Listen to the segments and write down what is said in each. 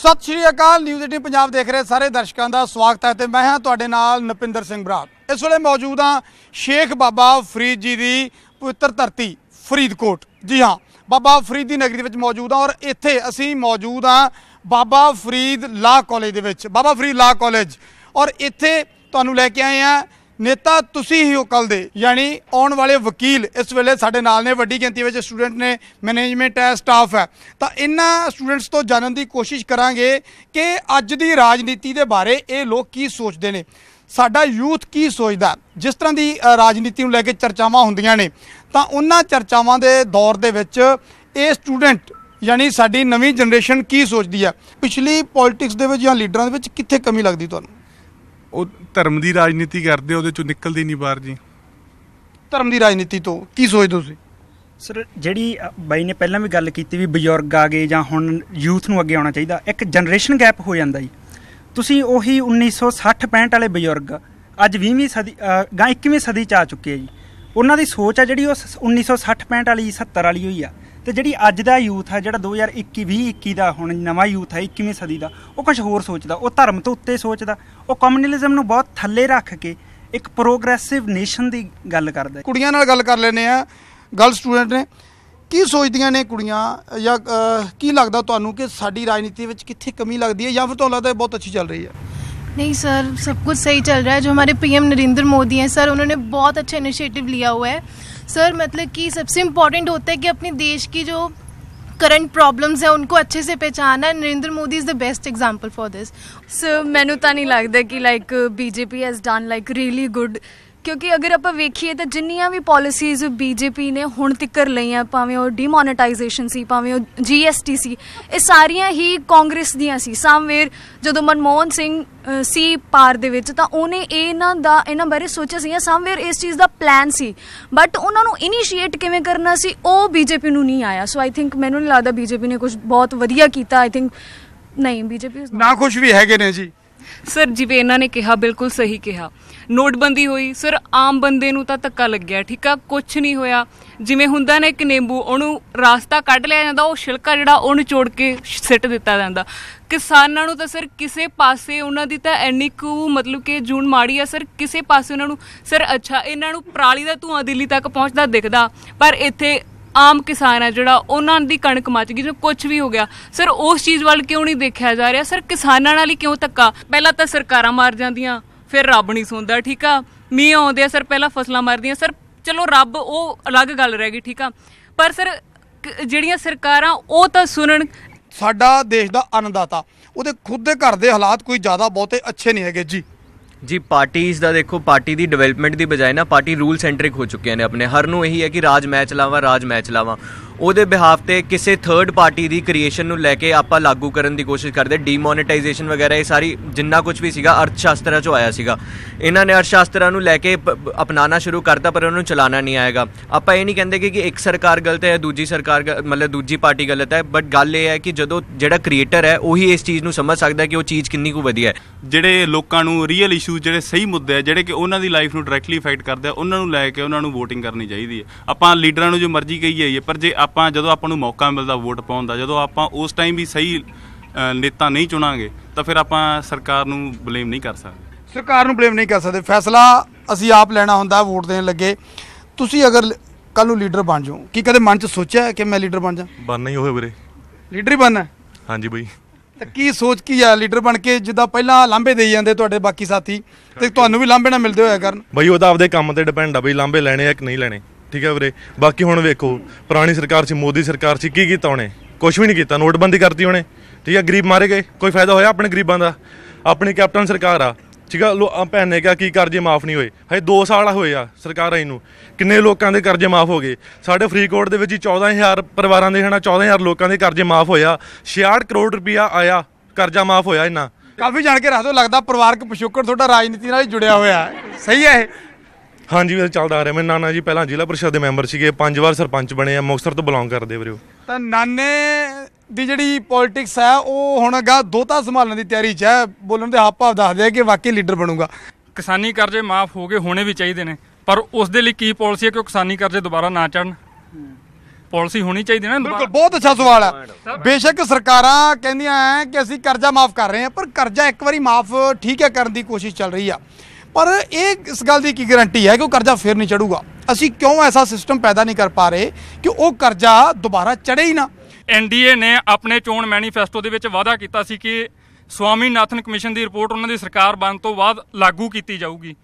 ਸਤਿ ਸ਼੍ਰੀ ਅਕਾਲ ਨਿਊਜ਼ 18 ਪੰਜਾਬ ਦੇਖ ਰਹੇ ਸਾਰੇ ਦਰਸ਼ਕਾਂ ਦਾ ਸਵਾਗਤ ਹੈ ਤੇ ਮੈਂ ਹਾਂ ਤੁਹਾਡੇ ਨਾਲ ਨਪਿੰਦਰ ਸਿੰਘ ਬਰਾੜ ਇਸ ਵੇਲੇ ਮੌਜੂਦ ਹਾਂ ਸ਼ੇਖ ਬਾਬਾ ਫਰੀਦ ਜੀ ਦੀ ਪਵਿੱਤਰ ਧਰਤੀ ਫਰੀਦਕੋਟ ਜੀ ਹਾਂ ਬਾਬਾ ਫਰੀਦ ਦੀ ਨਗਰੀ ਦੇ ਵਿੱਚ ਮੌਜੂਦ ਹਾਂ ਔਰ ਇੱਥੇ ਅਸੀਂ ਮੌਜੂਦ ਹਾਂ ਬਾਬਾ ਫਰੀਦ ਲਾ ਕਾਲਜ ਦੇ ਵਿੱਚ ਬਾਬਾ ਫਰੀਦ ਲਾ ਕਾਲਜ ਔਰ ਇੱਥੇ ਤੁਹਾਨੂੰ ਲੈ ਕੇ ਆਏ ਆ ਨੇਤਾ ਤੁਸੀਂ ਹੀ ਹੋ ਕੱਲ ਦੇ ਯਾਨੀ ਆਉਣ ਵਾਲੇ ਵਕੀਲ ਇਸ ਵੇਲੇ ਸਾਡੇ ਨਾਲ ਨੇ ਵੱਡੀ ਗਿਣਤੀ ਵਿੱਚ ਸਟੂਡੈਂਟ ਨੇ ਮੈਨੇਜਮੈਂਟ ਹੈ ਸਟਾਫ ਹੈ ਤਾਂ ਇਹਨਾਂ ਸਟੂਡੈਂਟਸ ਤੋਂ ਜਾਣਨ ਦੀ ਕੋਸ਼ਿਸ਼ ਕਰਾਂਗੇ ਕਿ ਅੱਜ ਦੀ ਰਾਜਨੀਤੀ ਦੇ ਬਾਰੇ ਇਹ ਲੋਕ ਕੀ ਸੋਚਦੇ ਨੇ ਸਾਡਾ ਯੂਥ ਕੀ ਸੋਚਦਾ ਜਿਸ ਤਰ੍ਹਾਂ ਦੀ ਰਾਜਨੀਤੀ ਨੂੰ ਲੈ ਕੇ ਚਰਚਾਵਾਂ ਹੁੰਦੀਆਂ ਨੇ ਤਾਂ ਉਹਨਾਂ ਚਰਚਾਵਾਂ ਦੇ ਦੌਰ ਦੇ ਵਿੱਚ ਇਹ ਸਟੂਡੈਂਟ ਯਾਨੀ ਸਾਡੀ ਨਵੀਂ ਜਨਰੇਸ਼ਨ ਕੀ ਸੋਚਦੀ ਹੈ ਪਿਛਲੀ ਪੋਲਿਟਿਕਸ ਦੇ ਵਿੱਚ ਜਾਂ ਲੀਡਰਾਂ ਦੇ ਵਿੱਚ ਕਿੱਥੇ ਕਮੀ ਲੱਗਦੀ ਤੁਹਾਨੂੰ ਉਹ ਧਰਮ ਦੀ ਰਾਜਨੀਤੀ ਕਰਦੇ ਉਹਦੇ ਚੋਂ ਨਿਕਲਦੀ ਨਹੀਂ ਬਾਹਰ ਜੀ ਧਰਮ ਦੀ ਰਾਜਨੀਤੀ ਤੋਂ ਕੀ ਸੋਚਦੇ ਤੁਸੀਂ ਸਰ ਜਿਹੜੀ ਬਾਈ ਨੇ ਪਹਿਲਾਂ ਵੀ ਗੱਲ ਕੀਤੀ ਵੀ ਬਜ਼ੁਰਗ ਆ ਗਏ ਜਾਂ ਹੁਣ ਯੂਥ ਨੂੰ ਅੱਗੇ ਆਉਣਾ ਚਾਹੀਦਾ ਇੱਕ ਜਨਰੇਸ਼ਨ ਗੈਪ ਹੋ ਜਾਂਦਾ ਜੀ ਤੁਸੀਂ ਉਹੀ 1960 65 ਵਾਲੇ ਬਜ਼ੁਰਗ ਅੱਜ 20ਵੀਂ ਸਦੀ ਗਾਂ 21ਵੀਂ ਸਦੀ ਚ ਆ ਚੁੱਕੇ ਆ ਜੀ ਉਹਨਾਂ ਦੀ ਸੋਚ ਆ ਜਿਹੜੀ ਉਹ 1960 65 ਵਾਲੀ 70 ਵਾਲੀ ਹੋਈ ਆ ਤੇ ਜਿਹੜੀ ਅੱਜ ਦਾ ਯੂਥ ਹੈ ਜਿਹੜਾ 2021 2021 ਦਾ ਹੁਣ ਨਵਾਂ ਯੂਥ ਹੈ 21ਵੀਂ ਸਦੀ ਦਾ ਉਹ ਕੁਝ ਹੋਰ ਸੋਚਦਾ ਉਹ ਧਰਮ ਤੋਂ ਉੱਤੇ ਸੋਚਦਾ ਉਹ ਕਮਿਊਨਲਿਜ਼ਮ ਨੂੰ ਬਹੁਤ ਥੱਲੇ ਰੱਖ ਕੇ ਇੱਕ ਪ੍ਰੋਗਰੈਸਿਵ ਨੇਸ਼ਨ ਦੀ ਗੱਲ ਕਰਦਾ ਕੁੜੀਆਂ ਨਾਲ ਗੱਲ ਕਰ ਲੈਨੇ ਆ ਗਰਲ ਸਟੂਡੈਂਟ ਨੇ ਕੀ ਸੋਚਦੀਆਂ ਨੇ ਕੁੜੀਆਂ ਜਾਂ ਕੀ ਲੱਗਦਾ ਤੁਹਾਨੂੰ ਕਿ ਸਾਡੀ ਰਾਜਨੀਤੀ ਵਿੱਚ ਕਿੱਥੇ ਕਮੀ ਲੱਗਦੀ ਹੈ ਜਾਂ ਫਿਰ ਤੁਹਾਨੂੰ ਲੱਗਦਾ ਬਹੁਤ ਅੱਛੀ ਚੱਲ ਰਹੀ ਹੈ ਨਹੀਂ ਸਰ ਸਭ ਕੁਝ ਸਹੀ ਚੱਲ ਰਿਹਾ ਹੈ ਜੋ ਹਮਾਰੇ ਪੀਐਮ ਨਰਿੰਦਰ ਮੋਦੀ ਹੈ ਸਰ ਉਹਨਾਂ ਨੇ ਬਹੁਤ ਅੱਛੇ ਇਨੀਸ਼ੀਏਟਿਵ ਲਿਆ ਹੋਇਆ ਹੈ सर मतलब कि सबसे इम्पोर्टेंट होता है कि अपने देश की जो करंट प्रॉब्लम्स हैं उनको अच्छे से पहचाना Narendra Modi is the best example for this sir मैनू तो नहीं लगता कि like BJP has done like really good ਕਿਉਂਕਿ ਅਗਰ ਆਪਾਂ ਵੇਖੀਏ ਤਾਂ ਜਿੰਨੀਆਂ ਵੀ ਪਾਲਿਸੀਜ਼ ਬੀਜੇਪੀ ਨੇ ਹੁਣ ਤੱਕਰ ਲਈਆਂ ਭਾਵੇਂ ਉਹ ਡੀਮੋਨਟਾਈਜੇਸ਼ਨ ਸੀ ਭਾਵੇਂ ਉਹ ਜੀਐਸਟੀ ਸੀ ਇਹ ਸਾਰੀਆਂ ਹੀ ਕਾਂਗਰਸ ਦੀਆਂ ਸੀ ਸਾਮਵੇਰ ਜਦੋਂ ਮਨਮੋਹਨ ਸਿੰਘ ਸੀ ਪਾਰ ਦੇ ਵਿੱਚ ਤਾਂ ਉਹਨੇ ਇਹਨਾਂ ਦਾ ਇਹਨਾਂ ਬਾਰੇ ਸੋਚਿਆ ਸੀ ਸਾਮਵੇਰ ਇਸ ਚੀਜ਼ ਦਾ ਪਲਾਨ ਸੀ ਬਟ ਉਹਨਾਂ ਨੂੰ ਇਨੀਸ਼ੀਏਟ ਕਿਵੇਂ ਕਰਨਾ ਸੀ ਉਹ ਬੀਜੇਪੀ ਨੂੰ ਨਹੀਂ ਆਇਆ ਸੋ ਆਈ ਥਿੰਕ ਮੈਨੂੰ ਨਹੀਂ ਲੱਗਦਾ ਬੀਜੇਪੀ ਨੇ ਕੁਝ ਬਹੁਤ ਵਧੀਆ ਕੀਤਾ ਆਈ ਥਿੰਕ ਨਹੀਂ ਬੀਜੇਪੀ ਨਾ ਕੁਝ ਵੀ ਹੈਗੇ ਨੇ ਜੀ ਸਰ ਜਿਵੇਂ ਇਹਨਾਂ ਨੇ ਕਿਹਾ ਬਿਲਕੁਲ ਸਹੀ ਕਿਹਾ ਨੋਟਬੰਦੀ ਹੋਈ ਸਰ ਆਮ ਬੰਦੇ ਨੂੰ ਤਾਂ ਧੱਕਾ ਲੱਗਿਆ ਠੀਕ ਆ ਕੁਝ ਨਹੀਂ ਹੋਇਆ ਜਿਵੇਂ ਹੁੰਦਾ ਨੇ ਇੱਕ ਨਿੰਬੂ ਉਹਨੂੰ ਰਾਸਤਾ ਕੱਢ ਲਿਆ ਜਾਂਦਾ ਉਹ ਛਿਲਕਾ ਜਿਹੜਾ ਉਹਨੂੰ ਚੋੜ ਕੇ ਸਿੱਟ ਦਿੱਤਾ ਜਾਂਦਾ ਕਿਸਾਨਾਂ ਨੂੰ ਤਾਂ ਸਰ ਕਿਸੇ ਪਾਸੇ ਉਹਨਾਂ ਦੀ ਤਾਂ ਐਨੀ ਕੁ ਮਤਲਬ ਕਿ ਜੂਨ ਮਾੜੀ ਆ ਸਰ ਕਿਸੇ ਪਾਸੇ ਉਹਨਾਂ ਨੂੰ ਸਰ ਅੱਛਾ ਇਹਨਾਂ ਨੂੰ ਪ੍ਰਾਲੀ ਦਾ ਧੂਆਂ ਦਿੱਲੀ ਤੱਕ ਪਹੁੰਚਦਾ ਦਿਖਦਾ ਪਰ ਇੱਥੇ ਆਮ ਕਿਸਾਨ ਹੈ ਜਿਹੜਾ ਉਹਨਾਂ ਦੀ ਕਣਕ ਮੱਚ ਗਈ ਜੋ ਕੁਝ ਵੀ ਹੋ ਗਿਆ ਸਰ ਉਸ ਚੀਜ਼ ਵੱਲ ਕਿਉਂ ਨਹੀਂ ਦੇਖਿਆ ਜਾ ਰਿਹਾ ਸਰ ਕਿਸਾਨਾਂ ਨਾਲ ਹੀ ਕਿਉਂ ਧੱਕਾ ਪਹਿਲਾਂ ਤਾਂ ਸਰਕਾਰਾਂ ਮਾਰ ਜਾਂਦੀਆਂ ਫਿਰ ਰੱਬ ਨਹੀਂ ਸੁਣਦਾ ਠੀਕ ਆ ਮੀਂਹ ਆਉਂਦੇ ਆ ਸਰ ਪਹਿਲਾਂ ਫਸਲਾਂ ਮਰਦੀਆਂ ਸਰ ਚਲੋ ਰੱਬ ਉਹ ਅਲੱਗ ਗੱਲ ਰਹਿ ਗਈ ਠੀਕ ਆ ਪਰ ਸਰ ਜਿਹੜੀਆਂ ਸਰਕਾਰਾਂ ਉਹ ਤਾਂ ਸੁਣਨ ਸਾਡਾ ਦੇਸ਼ ਦਾ ਅੰਨਦਾਤਾ ਉਹਦੇ ਖੁਦ ਦੇ ਘਰ ਦੇ ਹਾਲਾਤ ਕੋਈ ਜ਼ਿਆਦਾ ਬਹੁਤੇ ਅੱਛੇ ਨਹੀਂ ਹੈਗੇ ਜੀ ਜੀ ਪਾਰਟੀਆਂ ਦਾ ਦੇਖੋ ਪਾਰਟੀ ਦੀ ਡਿਵੈਲਪਮੈਂਟ ਦੀ ਬਜਾਏ ਨਾ ਪਾਰਟੀ ਰੂਲ ਸੈਂਟ੍ਰਿਕ ਹੋ ਚੁੱਕੇ ਨੇ ਆਪਣੇ ਹਰ ਨੂੰ ਇਹੀ ਹੈ ਕਿ ਰਾਜ ਮੈਚ ਲਾਵਾਂ ਰਾਜ ਮੈਚ ਲਾਵਾਂ ਉਹਦੇ ਬਿਹਾਫ ਤੇ ਕਿਸੇ ਥਰਡ ਪਾਰਟੀ ਦੀ ਕ੍ਰੀਏਸ਼ਨ ਨੂੰ ਲੈ ਕੇ ਆਪਾਂ ਲਾਗੂ ਕਰਨ ਦੀ ਕੋਸ਼ਿਸ਼ ਕਰਦੇ ਡੀਮੋਨੇਟਾਈਜੇਸ਼ਨ ਵਗੈਰਾ ਇਹ ਸਾਰੀ ਜਿੰਨਾ ਕੁਝ ਵੀ ਸੀਗਾ ਅਰਥ ਸ਼ਾਸਤਰਾਂ 'ਚੋਂ ਆਇਆ ਸੀਗਾ ਇਹਨਾਂ ਨੇ ਅਰਥ ਸ਼ਾਸਤਰਾਂ ਨੂੰ ਲੈ ਕੇ ਅਪਣਾਉਣਾ ਸ਼ੁਰੂ ਕਰਤਾ ਪਰ ਉਹਨੂੰ ਚਲਾਉਣਾ ਨਹੀਂ ਆਏਗਾ ਆਪਾਂ ਇਹ ਨਹੀਂ ਕਹਿੰਦੇ ਕਿ ਇੱਕ ਸਰਕਾਰ ਗਲਤ ਹੈ ਦੂਜੀ ਸਰਕਾਰ ਮਤਲਬ ਦੂਜੀ ਪਾਰਟੀ ਗਲਤ ਹੈ ਬਟ ਗੱਲ ਇਹ ਹੈ ਕਿ ਜਦੋਂ ਜਿਹੜਾ ਕ੍ਰੀਏਟਰ ਹੈ ਉਹੀ ਇਸ ਚੀਜ਼ ਨੂੰ ਸਮਝ ਸਕਦਾ ਕਿ ਉਹ ਚੀਜ਼ ਕਿੰਨੀ ਕੁ ਵਧੀਆ ਹੈ ਜਿਹੜੇ ਲੋਕਾਂ ਨੂੰ ਰੀਅਲ ਇਸ਼ੂ ਜਿਹੜੇ ਸਹੀ ਮੁੱਦੇ ਹੈ ਜਿਹੜੇ ਕਿ ਉਹਨਾਂ ਦੀ ਲਾਈਫ ਨੂੰ ਡਾਇਰੈਕਟਲੀ ਇਫੈਕਟ ਕਰਦੇ ਆ ਉਹਨਾਂ ਨੂੰ ਲੈ ਕੇ ਉਹਨਾਂ ਨੂੰ ਵੋਟਿੰਗ ਕਰਨੀ ਚਾਹੀਦੀ ਹੈ ਆਪਾਂ ਲੀਡਰਾਂ ਨੂੰ ਜੋ ਮਰਜ਼ੀ ਕਹੀ ਜਾਈਏ ਪਰ ਜੇ ਆਪਾਂ ਜਦੋਂ ਆਪਾਂ ਨੂੰ ਮੌਕਾ ਮਿਲਦਾ ਵੋਟ ਪਾਉਣ ਦਾ ਜਦੋਂ ਆਪਾਂ ਉਸ ਟਾਈਮ ਵੀ ਸਹੀ ਨੇਤਾ ਨਹੀਂ ਚੁਣਾਂਗੇ ਤਾਂ ਫਿਰ ਆਪਾਂ ਸਰਕਾਰ ਨੂੰ ਬਲੇਮ ਨਹੀਂ ਕਰ ਸਕਦੇ ਸਰਕਾਰ ਨੂੰ ਬਲੇਮ ਨਹੀਂ ਕਰ ਸਕਦੇ ਫੈਸਲਾ ਅਸੀਂ ਆਪ ਲੈਣਾ ਹੁੰਦਾ ਵੋਟ ਦੇਣ ਲੱਗੇ ਤੁਸੀਂ ਅਗਰ ਕੱਲ ਨੂੰ ਲੀਡਰ ਬਣ ਜਾਓ ਕੀ ਕਦੇ ਮਨ 'ਚ ਸੋਚਿਆ ਕਿ ਮੈਂ ਲੀਡਰ ਬਣ ਜਾ ਬਣ ਹੀ ਹੋਏ ਵੀਰੇ ਲੀਡਰ ਹੀ ਬਣਨਾ ਹਾਂਜੀ ਬਈ ਤਾਂ ਕੀ ਸੋਚ ਕੀ ਆ ਲੀਡਰ ਬਣ ਕੇ ਜਿੱਦਾਂ ਪਹਿਲਾਂ ਲਾਂਬੇ ਦੇਈ ਜਾਂਦੇ ਤੁਹਾਡੇ ਬਾਕੀ ਸਾਥੀ ਤੇ ਤੁਹਾਨੂੰ ਵੀ ਲਾਂਬੇ ਨਾ ਮਿਲਦੇ ਹੋਇਆ ਕਰਨ ਬਈ ਤਾਂ ਆਪਦੇ ਕੰਮ ਤੇ ਡਿਪੈਂਡ ਆ ਬਈ ਲਾਂਬੇ ਲੈਣੇ ਆ ਕਿ ਨਹੀਂ ਲੈਣੇ ਠੀਕ ਹੈ ਵੀਰੇ ਬਾਕੀ ਹੁਣ ਵੇਖੋ ਪੁਰਾਣੀ ਸਰਕਾਰ ਸੀ ਮੋਦੀ ਸਰਕਾਰ ਸੀ ਕੀ ਕੀਤਾ ਉਹਨੇ ਕੁਝ ਵੀ ਨਹੀਂ ਕੀਤਾ ਨੋਟਬੰਦੀ ਕਰਤੀ ਉਹਨੇ ਠੀਕ ਹੈ ਗਰੀਬ ਮਾਰੇ ਗਏ ਕੋਈ ਫਾਇਦਾ ਹੋਇਆ ਆਪਣੇ ਗਰੀਬਾਂ ਦਾ ਆਪਣੀ ਕੈਪਟਨ ਸਰਕਾਰ ਆ ਠੀਕ ਹੈ ਲੋ ਭੈਣ ਨੇ ਕਿਹਾ ਕੀ ਕਰਜ਼ੇ ਮਾਫ ਨਹੀਂ ਹੋਏ ਹਜੇ 2 ਸਾਲ ਹੋਏ ਆ ਸਰਕਾਰ ਆਈ ਨੂੰ ਕਿੰਨੇ ਲੋਕਾਂ ਦੇ ਕਰਜ਼ੇ ਮਾਫ ਹੋ ਗਏ ਸਾਡੇ ਕੋਰਟ ਦੇ ਵਿੱਚ 14000 ਪਰਿਵਾਰਾਂ ਦੇ ਹਨਾ 14000 ਲੋਕਾਂ ਦੇ ਕਰਜ਼ੇ ਮਾਫ ਹੋਇਆ 66 ਕਰੋੜ ਰੁਪਇਆ ਆਇਆ ਕਰਜ਼ਾ ਮਾਫ ਹੋਇਆ ਇਹਨਾਂ ਕਾਫੀ ਜਾਣ ਕੇ ਰੱਖ ਦੋ ਲੱਗਦਾ ਪਰਿਵਾਰਕ ਪਿਛੋਕੜ ਤੁਹਾਡਾ ਰਾਜਨੀਤੀ ਨਾਲ ਜੁੜਿਆ ਹੋਇਆ ਸਹੀ ਹੈ ਇਹ ਹਾਂਜੀ ਵੀਰੇ ਚੱਲਦਾ ਆ ਰਿਹਾ ਮੇਰੇ ਨਾਨਾ ਜੀ ਪਹਿਲਾਂ ਜ਼ਿਲ੍ਹਾ ਪਰਿਸ਼ਦ ਦੇ ਮੈਂਬਰ ਸੀਗੇ ਪੰਜ ਵਾਰ ਸਰਪੰਚ ਬਣੇ ਆ ਮੁਕਸਰ ਤੋਂ ਬਿਲੋਂਗ ਕਰਦੇ ਵੀਰੋ ਤਾਂ ਨਾਨੇ ਦੀ ਜਿਹੜੀ ਪੋਲਿਟਿਕਸ ਹੈ ਉਹ ਹੁਣ ਅਗਾ ਦੋਤਾ ਸੰਭਾਲਣ ਦੀ ਤਿਆਰੀ 'ਚ ਹੈ ਬੋਲਣ ਦੇ ਹਾਵ ਦੱਸਦੇ ਆ ਕਿ ਵਾਕਈ ਲੀਡਰ ਬਣੂਗਾ ਕਿਸਾਨੀ ਕਰਜ਼ੇ ਮਾਫ ਹੋ ਗਏ ਹੋਣੇ ਵੀ ਚਾਹੀਦੇ ਨੇ ਪਰ ਉਸ ਦੇ ਲਈ ਕੀ ਪਾਲਿਸੀ ਹੈ ਕਿ ਉਹ ਕਿਸਾਨੀ ਕਰਜ਼ੇ ਦੁਬਾਰਾ ਨਾ ਚੜਨ ਪਾਲਿਸੀ ਹੋਣੀ ਚਾਹੀਦੀ ਨਾ ਬਿਲਕੁਲ ਬਹੁਤ ਅੱਛਾ ਸਵਾਲ ਹੈ ਬੇਸ਼ੱਕ ਸਰਕਾਰਾਂ ਕਹਿੰਦੀਆਂ ਕਿ ਅਸੀਂ ਕਰਜ਼ਾ ਮਾਫ ਕਰ ਰਹੇ ਹਾਂ ਪਰ ਕਰਜ਼ਾ ਇੱਕ ਵਾਰੀ ਮਾਫ ਠੀਕ ਹੈ ਕਰਨ ਦੀ ਕੋਸ਼ਿਸ਼ ਚੱਲ ਰਹੀ ਆ ਪਰ ਇਹ ਇਸ ਗੱਲ ਦੀ ਕੀ ਗਾਰੰਟੀ ਹੈ ਕਿ ਉਹ ਕਰਜ਼ਾ ਫੇਰ ਨਹੀਂ ਚੜੂਗਾ ਅਸੀਂ ਕਿਉਂ ਐਸਾ ਸਿਸਟਮ ਪੈਦਾ ਨਹੀਂ ਕਰ پا ਰਹੇ ਕਿ ਉਹ ਕਰਜ਼ਾ ਦੁਬਾਰਾ ਚੜੇ ਹੀ ਨਾ ਐਨਡੀਏ ਨੇ ਆਪਣੇ ਚੋਣ ਮੈਨੀਫੈਸਟੋ ਦੇ ਵਿੱਚ ਵਾਅਦਾ ਕੀਤਾ ਸੀ ਕਿ ਸਵਾਮੀ ਨਾਥਨ ਕਮਿਸ਼ਨ ਦੀ ਰਿਪੋਰਟ ਉਹਨਾਂ ਦੀ ਸਰਕਾਰ ਬਣ ਤੋਂ ਬਾਅਦ ਲਾਗੂ ਕੀਤੀ ਜਾਊਗੀ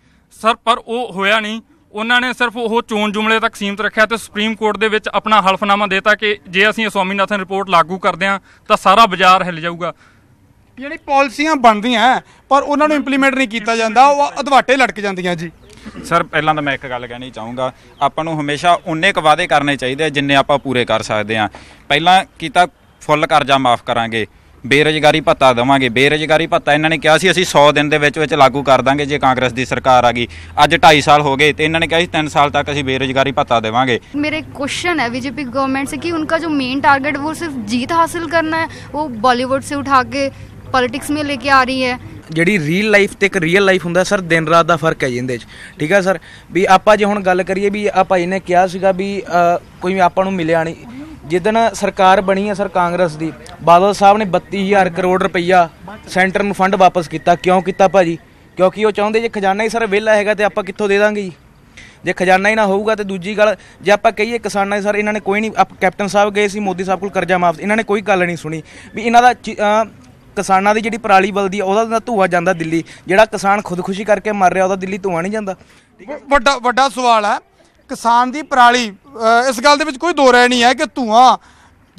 ਸਰ ਪਰ ਉਹ ਹੋਇਆ ਨਹੀਂ ਉਹਨਾਂ ਨੇ ਸਿਰਫ ਉਹ ਚੋਣ ਜੁਮਲੇ ਤੱਕ ਸੀਮਤ ਰੱਖਿਆ ਤੇ ਸੁਪਰੀਮ ਕੋਰਟ ਦੇ ਵਿੱਚ ਆਪਣਾ ਹਲਫਨਾਮਾ ਦੇਤਾ ਕਿ ਜੇ ਅਸੀਂ ਸਵਾਮੀ ਨਾਥਨ ਰਿਪੋਰਟ ਲਾਗੂ ਕਰਦੇ ਹਾਂ ਤਾਂ ਸਾਰਾ ਬਾਜ਼ਾਰ ਹਿੱਲ ਜਾਊਗਾ ਜਿਹੜੀ ਪਾਲਿਸੀਆਂ ਬਣਦੀਆਂ ਪਰ ਉਹਨਾਂ ਨੂੰ ਇੰਪਲੀਮੈਂਟ ਨਹੀਂ ਕੀਤਾ ਜਾਂਦਾ ਉਹ ਅਧਵਾਟੇ ਲਟਕ ਜਾਂਦੀਆਂ ਜੀ ਸਰ ਪਹਿਲਾਂ ਤਾਂ ਮੈਂ ਇੱਕ ਗੱਲ ਕਹਿਣੀ ਚਾਹੂੰਗਾ ਆਪਾਂ ਨੂੰ ਹਮੇਸ਼ਾ ਉਨੇ ਕ ਵਾਅਦੇ ਕਰਨੇ ਚਾਹੀਦੇ ਜਿੰਨੇ ਆਪਾਂ ਪੂਰੇ ਕਰ ਸਕਦੇ ਆ ਪਹਿਲਾਂ ਕੀਤਾ ਫੁੱਲ ਕਰਜ਼ਾ ਮਾਫ ਕਰਾਂਗੇ ਬੇਰੋਜ਼ਗਾਰੀ ਭੱਤਾ ਦੇਵਾਂਗੇ ਬੇਰੋਜ਼ਗਾਰੀ ਭੱਤਾ ਇਹਨਾਂ ਨੇ ਕਿਹਾ ਸੀ ਅਸੀਂ 100 ਦਿਨ ਦੇ ਵਿੱਚ ਵਿੱਚ ਲਾਗੂ ਕਰ ਦਾਂਗੇ ਜੇ ਕਾਂਗਰਸ ਦੀ ਸਰਕਾਰ ਆ ਗਈ ਅੱਜ 2.5 ਸਾਲ ਹੋ ਗਏ ਤੇ ਇਹਨਾਂ ਨੇ ਕਿਹਾ ਸੀ 3 ਸਾਲ ਤੱਕ ਅਸੀਂ ਬੇਰੋਜ਼ਗਾਰੀ ਭੱਤਾ ਦੇਵਾਂਗੇ ਮੇਰੇ ਕੁਐਸਚਨ ਹੈ ਬੀਜੇਪੀ ਗਵਰਨਮੈਂਟ ਸੇ ਕਿ कि ਦਾ ਜੋ ਮੇਨ ਟਾਰਗੇਟ ਉਹ ਸਿਰਫ ਜੀਤ ਹਾਸਲ ਕਰਨਾ ਹੈ ਉਹ ਬਾਲੀਵੁੱਡ ਸੇ ਉਠਾ ਕੇ ਪੋਲਿਟਿਕਸ ਮੇ ਲੈ ਕੇ ਆ ਰਹੀ ਹੈ ਜਿਹੜੀ ਰੀਅਲ ਲਾਈਫ ਤੇ ਇੱਕ ਰੀਅਲ ਲਾਈਫ ਹੁੰਦਾ ਸਰ ਦਿਨ ਰਾਤ ਦਾ ਫਰਕ ਹੈ ਜੀ ਇਹਦੇ 'ਚ ਠੀਕ ਹੈ ਸਰ ਵੀ ਆਪਾਂ ਜੇ ਹੁਣ ਗੱਲ ਕਰੀਏ ਵੀ ਆ ਭਾਈ ਨੇ ਕਿਹਾ ਸੀਗਾ ਵੀ ਕੋਈ ਆਪਾਂ ਨੂੰ ਮਿਲਿਆ ਨਹੀਂ ਜਿੱਦਣ ਸਰਕਾਰ ਬਣੀ ਹੈ ਸਰ ਕਾਂਗਰਸ ਦੀ ਬਾਦਲ ਸਾਹਿਬ ਨੇ 32000 ਕਰੋੜ ਰੁਪਈਆ ਸੈਂਟਰ ਨੂੰ ਫੰਡ ਵਾਪਸ ਕੀਤਾ ਕਿਉਂ ਕੀਤਾ ਭਾਜੀ ਕਿਉਂਕਿ ਉਹ ਚਾਹੁੰਦੇ ਜੇ ਖਜ਼ਾਨਾ ਹੀ ਸਰ ਵਿਹਲਾ ਹੈਗਾ ਤੇ ਆਪਾਂ ਕਿੱਥੋਂ ਦੇ ਦਾਂਗੇ ਜੀ ਜੇ ਖਜ਼ਾਨਾ ਹੀ ਨਾ ਹੋਊਗਾ ਤੇ ਦੂਜੀ ਗੱਲ ਜੇ ਆਪਾਂ ਕਹੀਏ ਕਿਸਾਨਾਂ ਸਰ ਇਹਨਾਂ ਨੇ ਕੋਈ ਨਹੀਂ ਕੈਪਟਨ ਸਾਹਿਬ ਗਏ ਸੀ ਮੋਦੀ ਸਾਹਿਬ ਕੋਲ ਕਰਜ਼ਾ ਮਾਫ ਇਹਨਾਂ ਨੇ ਕੋਈ ਗੱਲ ਨਹੀਂ ਸੁਣੀ ਵੀ ਇਹਨਾਂ ਦਾ ਕਿਸਾਨਾਂ ਦੀ ਜਿਹੜੀ ਪਰਾਲੀ ਬਲਦੀ ਆ ਉਹਦਾ ਧੂਆ ਜਾਂਦਾ ਦਿੱਲੀ ਜਿਹੜਾ ਕਿਸਾਨ ਖੁਦਕੁਸ਼ੀ ਕਰਕੇ ਮਰ ਰਿਹਾ ਉਹਦਾ ਦਿੱਲੀ ਧੂਆ ਨਹੀਂ ਜਾਂਦਾ ਵੱਡਾ ਵੱਡਾ ਸਵਾਲ ਹੈ ਕਿਸਾਨ ਦੀ ਪਰਾਲੀ ਇਸ ਗੱਲ ਦੇ ਵਿੱਚ ਕੋਈ ਦੋ ਰਾਇ ਨਹੀਂ ਹੈ ਕਿ ਧੂਆ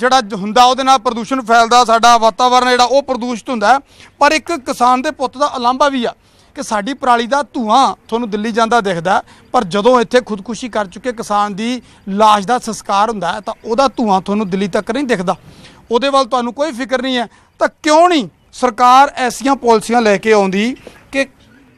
ਜਿਹੜਾ ਹੁੰਦਾ ਉਹਦੇ ਨਾਲ ਪ੍ਰਦੂਸ਼ਣ ਫੈਲਦਾ ਸਾਡਾ ਵਾਤਾਵਰਣ ਜਿਹੜਾ ਉਹ ਪ੍ਰਦੂਸ਼ਿਤ ਹੁੰਦਾ ਪਰ ਇੱਕ ਕਿਸਾਨ ਦੇ ਪੁੱਤ ਦਾ ਅਲੰਭਾ ਵੀ ਆ ਕਿ ਸਾਡੀ ਪਰਾਲੀ ਦਾ ਧੂਆਂ ਤੁਹਾਨੂੰ ਦਿੱਲੀ ਜਾਂਦਾ ਦਿਖਦਾ ਪਰ ਜਦੋਂ ਇੱਥੇ ਖੁਦਕੁਸ਼ੀ ਕਰ ਚੁੱਕੇ ਕਿਸਾਨ ਦੀ ਲਾਸ਼ ਦਾ ਸੰਸਕਾਰ ਹੁੰਦਾ ਤਾਂ ਉਹਦਾ ਧੂਆਂ ਤੁਹਾਨੂੰ ਦਿੱਲੀ ਤੱਕ ਨਹੀਂ ਦਿਖਦਾ ਉਹਦੇ ਵੱਲ ਤੁਹਾਨੂੰ ਕੋਈ ਫਿਕਰ ਨਹੀਂ ਹੈ ਤਾਂ ਕਿਉਂ ਨਹੀਂ ਸਰਕਾਰ ਐਸੀਆਂ ਪਾਲਿਸੀਆਂ ਲੈ ਕੇ ਆਉਂਦੀ ਕਿ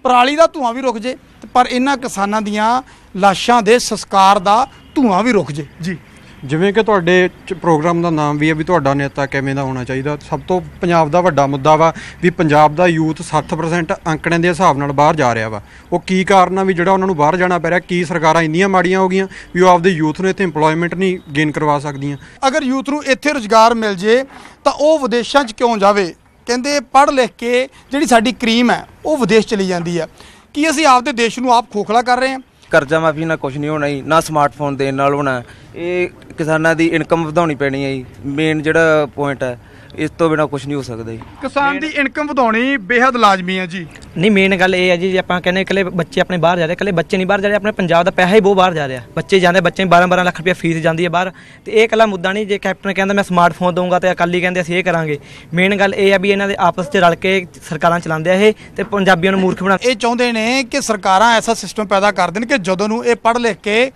ਪਰਾਲੀ ਦਾ ਧੂਆਂ ਵੀ ਰੁਕ ਜੇ ਪਰ ਇਹਨਾਂ ਕਿਸਾਨਾਂ ਦੀਆਂ ਲਾਸ਼ਾਂ ਦੇ ਸੰਸਕਾਰ ਦਾ ਧੂਆਂ ਵੀ ਰੁਕ ਜੇ ਜੀ ਜਿਵੇਂ ਕਿ ਤੁਹਾਡੇ ਪ੍ਰੋਗਰਾਮ ਦਾ ਨਾਮ ਵੀ ਹੈ ਵੀ ਤੁਹਾਡਾ ਨੇਤਾ ਕਿਵੇਂ ਦਾ ਹੋਣਾ ਚਾਹੀਦਾ ਸਭ ਤੋਂ ਪੰਜਾਬ ਦਾ ਵੱਡਾ ਮੁੱਦਾ ਵਾ ਵੀ ਪੰਜਾਬ ਦਾ ਯੂਥ 60% ਅੰਕੜਿਆਂ ਦੇ ਹਿਸਾਬ ਨਾਲ ਬਾਹਰ ਜਾ ਰਿਹਾ ਵਾ ਉਹ ਕੀ ਕਾਰਨ ਆ ਵੀ ਜਿਹੜਾ ਉਹਨਾਂ ਨੂੰ ਬਾਹਰ ਜਾਣਾ ਪੈ ਰਿਹਾ ਕੀ ਸਰਕਾਰਾਂ ਇੰਨੀਆਂ ਮਾੜੀਆਂ ਹੋ ਗਈਆਂ ਵੀ ਉਹ ਆਪਦੇ ਯੂਥ ਨੂੰ ਇੱਥੇ ਏਮਪਲੋਇਮੈਂਟ ਨਹੀਂ ਗੇਨ ਕਰਵਾ ਸਕਦੀਆਂ ਅਗਰ ਯੂਥ ਨੂੰ ਇੱਥੇ ਰੋਜ਼ਗਾਰ ਮਿਲ ਜੇ ਤਾਂ ਉਹ ਵਿਦੇਸ਼ਾਂ 'ਚ ਕਿਉਂ ਜਾਵੇ ਕਹਿੰਦੇ ਪੜ੍ਹ ਲਿਖ ਕੇ ਜਿਹੜੀ ਸਾਡੀ ਕਰੀਮ ਹੈ ਉਹ ਵਿਦੇਸ਼ ਚਲੀ ਜਾਂਦੀ ਹੈ ਕੀ ਅਸੀਂ ਆਪਦੇ ਦੇਸ਼ ਨੂੰ ਆਪ ਖੋਖਲਾ ਕਰ ਰਹੇ ਹਾਂ ਕਰਜ਼ਾ ਮਾਫੀ ਨਾਲ ਕੁਝ ਨਹੀਂ ਹੋਣਾ ਜੀ ਨਾ ਸਮਾਰਟਫੋਨ ਦੇਣ ਨਾਲ ਹੋਣਾ ਇਹ ਕਿਸਾਨਾਂ ਦੀ ਇਨਕਮ ਵਧਾਉਣੀ ਪੈਣੀ ਹੈ ਜੀ ਮੇਨ ਜਿਹੜਾ ਪੁਆਇੰਟ ਹੈ ਇਸ ਤੋਂ ਬਿਨਾ ਕੁਝ ਨਹੀਂ ਹੋ ਸਕਦਾ ਜੀ ਕਿਸਾਨ ਦੀ ਇਨਕਮ ਵਧਾਉਣੀ ਬੇहद ਲਾਜ਼ਮੀ ਹੈ ਜੀ ਨਹੀਂ ਮੇਨ ਗੱਲ ਇਹ ਹੈ ਜੀ ਜੇ ਆਪਾਂ ਕਹਿੰਦੇ ਇਕੱਲੇ ਬੱਚੇ ਆਪਣੇ ਬਾਹਰ ਜਾ ਰਹੇ ਇਕੱਲੇ ਬੱਚੇ ਨਹੀਂ ਬਾਹਰ ਜਾ ਰਹੇ ਆਪਣੇ ਪੰਜਾਬ ਦਾ ਪੈਸਾ ਹੀ ਬਹੁਤ ਬਾਹਰ ਜਾ ਰਿਹਾ ਬੱਚੇ ਜਾਂਦੇ ਬੱਚੇ 12-12 ਲੱਖ ਰੁਪਏ ਫੀਸ ਜਾਂਦੀ ਹੈ ਬਾਹਰ ਤੇ ਇਹ ਇਕੱਲਾ ਮੁੱਦਾ ਨਹੀਂ ਜੇ ਕੈਪਟਨ ਕਹਿੰਦਾ ਮੈਂ ਸਮਾਰਟਫੋਨ ਦਊਂਗਾ ਤੇ ਅਕਾਲੀ ਕਹਿੰਦੇ ਅਸੀਂ ਇਹ ਕਰਾਂਗੇ ਮੇਨ ਗੱਲ ਇਹ ਹੈ ਵੀ ਇਹਨਾਂ ਦੇ ਆਪਸ 'ਚ ਰਲ ਕੇ ਸਰਕਾਰਾਂ ਚਲਾਉਂਦੇ ਆ ਇਹ ਤੇ ਪੰਜਾਬੀਆਂ ਨੂੰ ਮੂਰਖ ਬਣਾ ਇਹ ਚਾਹੁੰਦੇ ਨੇ ਕਿ ਸਰਕਾਰਾਂ ਐਸਾ ਸਿਸਟਮ ਪੈਦਾ ਕਰ ਦੇਣ ਕਿ ਜਦੋਂ ਨੂੰ ਇਹ ਪੜ੍ਹ ਲਿਖ ਕੇ